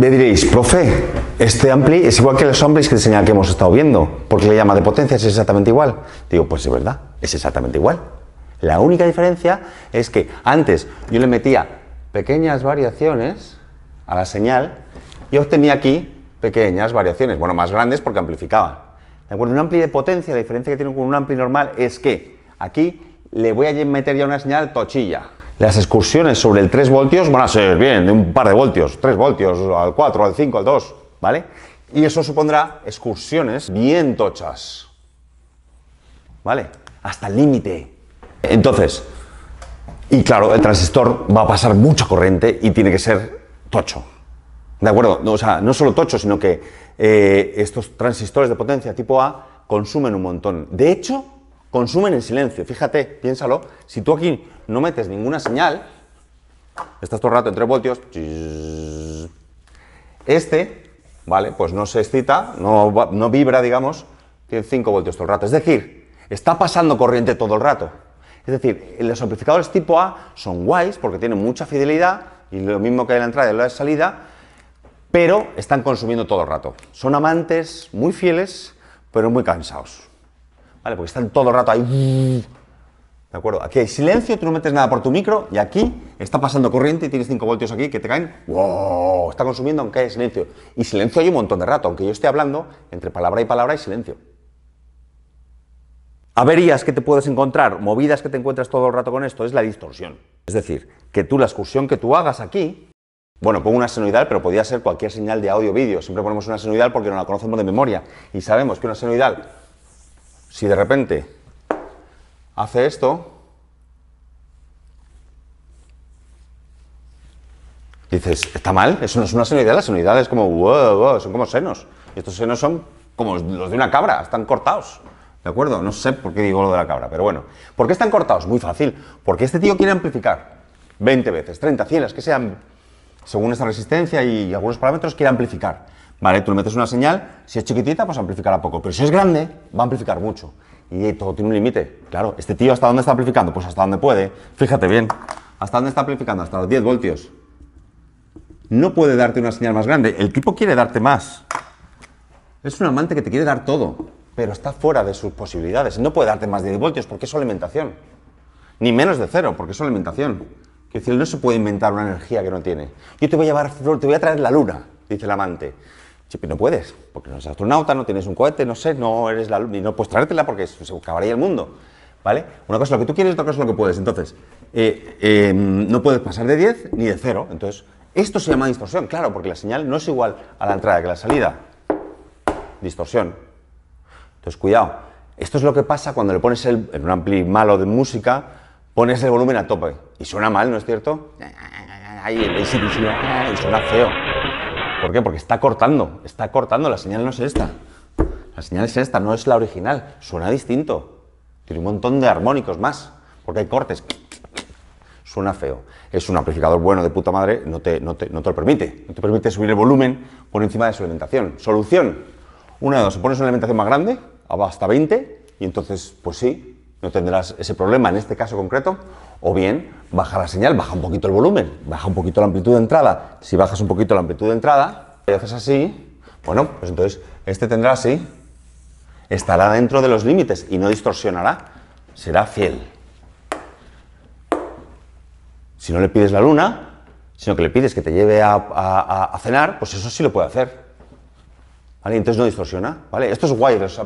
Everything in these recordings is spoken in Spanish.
Me diréis, profe, este ampli es igual que los amplis que señal que hemos estado viendo. porque le llama de potencia? Es exactamente igual. Digo, pues es verdad, es exactamente igual. La única diferencia es que antes yo le metía pequeñas variaciones a la señal y obtenía aquí pequeñas variaciones, bueno, más grandes porque amplificaba. ¿De acuerdo? Un ampli de potencia, la diferencia que tiene con un ampli normal es que aquí le voy a meter ya una señal tochilla las excursiones sobre el 3 voltios van a ser bien, de un par de voltios, 3 voltios, al 4, al 5, al 2, ¿vale? Y eso supondrá excursiones bien tochas, ¿vale? Hasta el límite. Entonces, y claro, el transistor va a pasar mucha corriente y tiene que ser tocho. ¿De acuerdo? o sea, no solo tocho, sino que eh, estos transistores de potencia tipo A consumen un montón. De hecho, consumen en silencio. Fíjate, piénsalo, si tú aquí no metes ninguna señal, estás todo el rato en 3 voltios, este, ¿vale? Pues no se excita, no, vibra, digamos, tiene 5 voltios todo el rato. Es decir, está pasando corriente todo el rato. Es decir, los amplificadores tipo A son guays porque tienen mucha fidelidad y lo mismo que en la entrada y la salida, pero están consumiendo todo el rato. Son amantes muy fieles, pero muy cansados. Porque están todo el rato ahí. ¿De acuerdo? Aquí hay silencio, tú no metes nada por tu micro y aquí está pasando corriente y tienes 5 voltios aquí que te caen. ¡Wow! Está consumiendo aunque haya silencio. Y silencio hay un montón de rato, aunque yo esté hablando, entre palabra y palabra hay silencio. Averías que te puedes encontrar, movidas que te encuentras todo el rato con esto, es la distorsión. Es decir, que tú la excursión que tú hagas aquí, bueno, pongo una senoidal, pero podría ser cualquier señal de audio-vídeo. o Siempre ponemos una senoidal porque no la conocemos de memoria y sabemos que una senoidal si de repente hace esto, dices, ¿está mal? Eso no es una unidad. Las unidades es como, son como senos. Y estos senos son como los de una cabra, están cortados. ¿De acuerdo? No sé por qué digo lo de la cabra, pero bueno. ¿Por qué están cortados? Muy fácil. Porque este tío quiere amplificar 20 veces, 30, 100, las que sean, según esta resistencia y algunos parámetros, quiere amplificar. Vale, tú le metes una señal, si es chiquitita, pues amplificará poco, pero si es grande, va a amplificar mucho. Y todo tiene un límite. Claro, ¿este tío hasta dónde está amplificando? Pues hasta donde puede. Fíjate bien, ¿hasta dónde está amplificando? Hasta los 10 voltios. No puede darte una señal más grande. El tipo quiere darte más. Es un amante que te quiere dar todo, pero está fuera de sus posibilidades. No puede darte más de 10 voltios porque es alimentación. Ni menos de cero porque es alimentación. si decir, no se puede inventar una energía que no tiene. Yo te voy a llevar, te voy a traer la luna, dice el amante no puedes, porque no eres astronauta, no tienes un cohete, no sé, no eres la luna, y no puedes traértela porque se acabaría el mundo. ¿Vale? Una cosa es lo que tú quieres, otra cosa es lo que puedes. Entonces, eh, em, no puedes pasar de 10 ni de 0. Entonces, esto se llama distorsión, claro, porque la señal no es igual a la entrada que a la salida. Distorsión. Entonces, cuidado. Esto es lo que pasa cuando le pones en un ampli malo de música, pones el volumen a tope. Y suena mal, ¿no es cierto? Ahí, y suena feo. ¿Por qué? Porque está cortando, está cortando, la señal no es esta. La señal es esta, no es la original, suena distinto. Tiene un montón de armónicos más, porque hay cortes. Suena feo. Es un amplificador bueno de puta madre, no te, no te, no te lo permite. No te permite subir el volumen por encima de su alimentación. Solución. Una de dos, Se pones una alimentación más grande, hasta 20, y entonces, pues sí, no tendrás ese problema en este caso concreto, o bien baja la señal, baja un poquito el volumen, baja un poquito la amplitud de entrada. Si bajas un poquito la amplitud de entrada y haces así, bueno, pues entonces este tendrá así, estará dentro de los límites y no distorsionará, será fiel. Si no le pides la luna, sino que le pides que te lleve a, cenar, pues eso sí lo puede hacer. ¿Vale? Entonces no distorsiona, ¿vale? Esto es wireless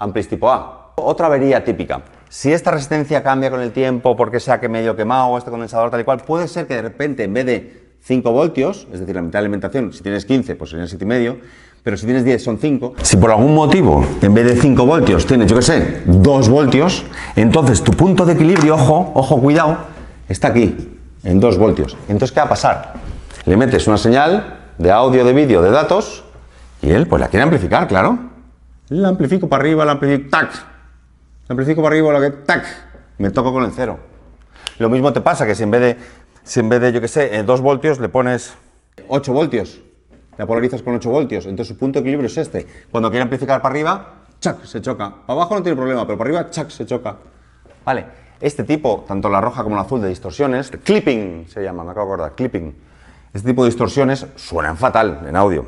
amplis tipo A, otra avería típica. Si esta resistencia cambia con el tiempo porque sea que medio quemado este condensador tal y cual, puede ser que de repente en vez de 5 voltios, es decir, la mitad de alimentación, si tienes 15, pues serían 7,5, pero si tienes 10 son 5. Si por algún motivo en vez de 5 voltios tienes, yo qué sé, 2 voltios, entonces tu punto de equilibrio, ojo, ojo, cuidado, está aquí, en 2 voltios. Entonces, ¿qué va a pasar? Le metes una señal de audio, de vídeo, de datos, y él pues la quiere amplificar, claro. La amplifico para arriba, la amplifico, tac, Amplifico para arriba, lo que. ¡Tac! Me toco con el cero. Lo mismo te pasa que si en vez de, si en vez de yo qué sé, 2 eh, voltios le pones 8 voltios. La polarizas con 8 voltios. Entonces su punto de equilibrio es este. cuando quiere amplificar para arriba, ¡chac! se choca. Para abajo no tiene problema, pero para arriba, ¡chac! se choca. Vale. Este tipo, tanto la roja como la azul de distorsiones, clipping se llama, me acabo de acordar, clipping. Este tipo de distorsiones suenan fatal en audio.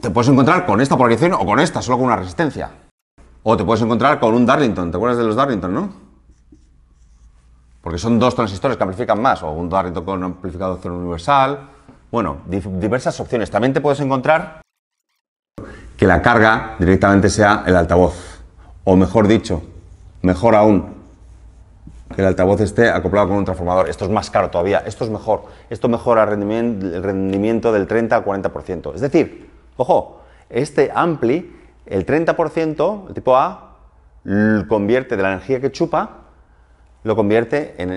Te puedes encontrar con esta polarización o con esta, solo con una resistencia. O te puedes encontrar con un Darlington, ¿te acuerdas de los Darlington, no? Porque son dos transistores que amplifican más, o un Darlington con amplificador universal. Bueno, diversas opciones. También te puedes encontrar que la carga directamente sea el altavoz. O mejor dicho, mejor aún, que el altavoz esté acoplado con un transformador. Esto es más caro todavía, esto es mejor. Esto mejora el rendimiento, el rendimiento del 30 al 40%. Es decir, ojo, este ampli el 30%, el tipo A, convierte de la energía que chupa, lo convierte en,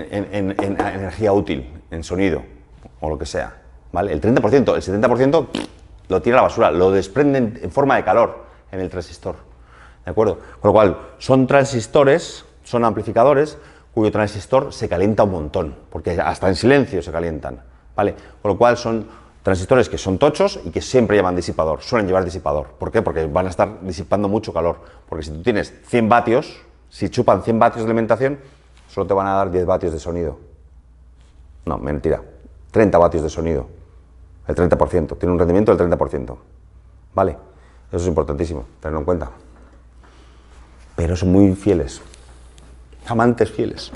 energía útil, en sonido o lo que sea. ¿vale? El 30%, el 70% lo tira a la basura, lo desprenden en forma de calor en el transistor. ¿De acuerdo? Con lo cual, son transistores, son amplificadores cuyo transistor se calienta un montón, porque hasta en silencio se calientan. ¿Vale? Con lo cual son Transistores que son tochos y que siempre llevan disipador, suelen llevar disipador. ¿Por qué? Porque van a estar disipando mucho calor. Porque si tú tienes 100 vatios, si chupan 100 vatios de alimentación, solo te van a dar 10 vatios de sonido. No, mentira. 30 vatios de sonido. El 30%. Tiene un rendimiento del 30%. ¿Vale? Eso es importantísimo, tenerlo en cuenta. Pero son muy fieles. Amantes fieles.